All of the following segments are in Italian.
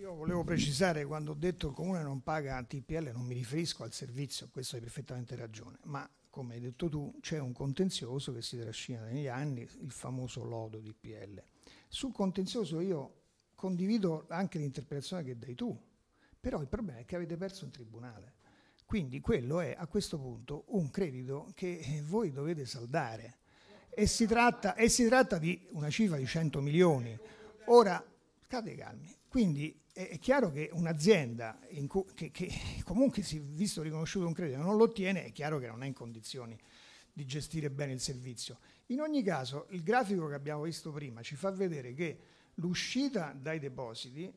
Io volevo precisare quando ho detto che il comune non paga TPL, non mi riferisco al servizio, questo hai perfettamente ragione, ma come hai detto tu c'è un contenzioso che si trascina negli anni, il famoso lodo TPL. Sul contenzioso io condivido anche l'interpretazione che dai tu, però il problema è che avete perso in tribunale. Quindi quello è a questo punto un credito che eh, voi dovete saldare e si tratta, e si tratta di una cifra di 100 milioni. Ora, state calmi, quindi è chiaro che un'azienda che, che, comunque si è visto riconosciuto un credito non lo ottiene, è chiaro che non è in condizioni di gestire bene il servizio. In ogni caso, il grafico che abbiamo visto prima ci fa vedere che l'uscita dai depositi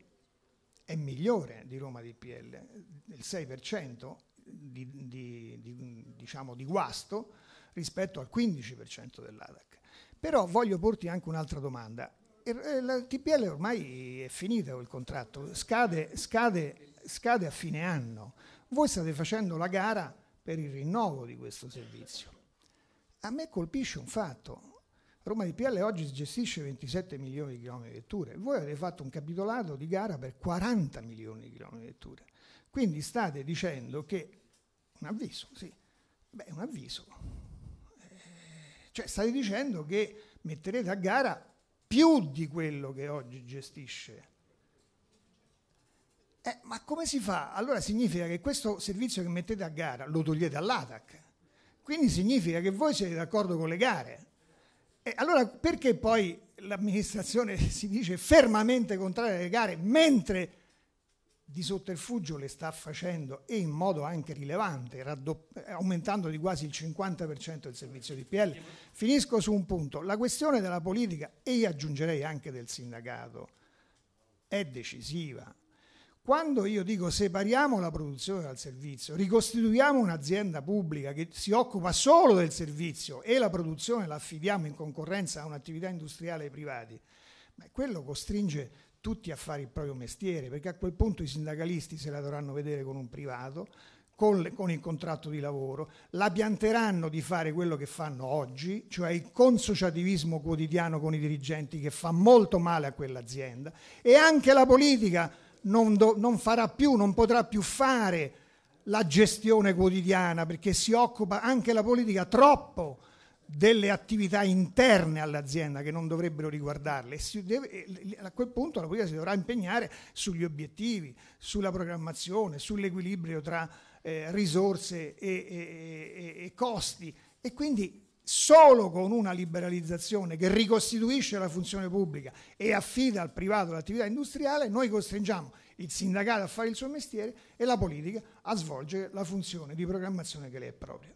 è migliore di Roma DPL, del 6% di, di, di, diciamo, di guasto rispetto al 15% dell'ADAC. Però voglio porti anche un'altra domanda. Eh, la TPL ormai è finita il contratto, scade, scade, scade a fine anno. Voi state facendo la gara per il rinnovo di questo servizio. A me colpisce un fatto. Roma TPL oggi gestisce 27 milioni di chilometri di vetture, voi avete fatto un capitolato di gara per 40 milioni di chilometri di vetture. Quindi state dicendo che un avviso, sì, beh, un avviso. Eh, cioè state dicendo che metterete a gara più di quello che oggi gestisce. Eh, ma come si fa? Allora significa che questo servizio che mettete a gara lo togliete all'ATAC. Quindi significa che voi siete d'accordo con le gare. E allora perché poi l'amministrazione si dice fermamente contraria alle gare mentre di sotterfugio le sta facendo e in modo anche rilevante, aumentando di quasi il 50% il servizio di PL. Finisco su un punto, la questione della politica e io aggiungerei anche del sindacato è decisiva. Quando io dico separiamo la produzione dal servizio, ricostituiamo un'azienda pubblica che si occupa solo del servizio e la produzione la affidiamo in concorrenza a un'attività industriale ai privati, ma quello costringe tutti a fare il proprio mestiere, perché a quel punto i sindacalisti se la dovranno vedere con un privato, con, le, con, il contratto di lavoro, la pianteranno di fare quello che fanno oggi, cioè il consociativismo quotidiano con i dirigenti che fa molto male a quell'azienda e anche la politica non, do, non farà più, non potrà più fare la gestione quotidiana perché si occupa anche la politica troppo delle attività interne all'azienda che non dovrebbero riguardarle. Deve, a quel punto la politica si dovrà impegnare sugli obiettivi, sulla programmazione, sull'equilibrio tra eh, risorse e, e, e, e, costi e quindi solo con una liberalizzazione che ricostituisce la funzione pubblica e affida al privato l'attività industriale, noi costringiamo il sindacato a fare il suo mestiere e la politica a svolgere la funzione di programmazione che le è propria.